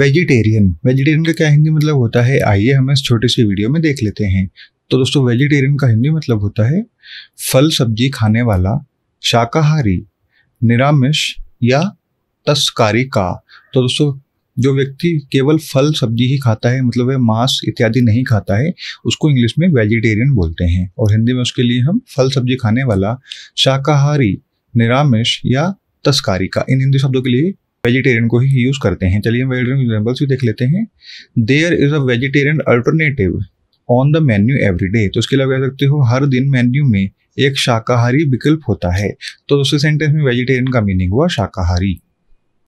vegetarian vegetarian का क्या हिंदी मतलब होता है आइए हम इस छोटे सी वीडियो में देख लेते हैं तो दोस्तों वेजिटेरियन का हिंदी मतलब होता है फल सब्जी खाने वाला शाकाहारी निरामिष या तस्कारी का तो दोस्तों जो व्यक्ति केवल फल सब्जी ही खाता है मतलब वह मांस इत्यादि नहीं खाता है उसको इंग्लिश में वेजिटेरियन बोलते हैं और हिंदी में उसके लिए हम फल सब्जी खाने वाला शाकाहारी निरामिष या तस्कारी का इन हिंदी शब्दों के लिए वेजिटेरियन को ही यूज़ करते हैं चलिए हम वेजिटेरियन एग्जाम्पल्स भी देख लेते हैं there is a vegetarian alternative on the menu every day तो इसके अलावा कह सकते हो हर दिन मेन्यू में एक शाकाहारी विकल्प होता है तो दूसरे सेंटेंस में वेजिटेरियन का मीनिंग हुआ शाकाहारी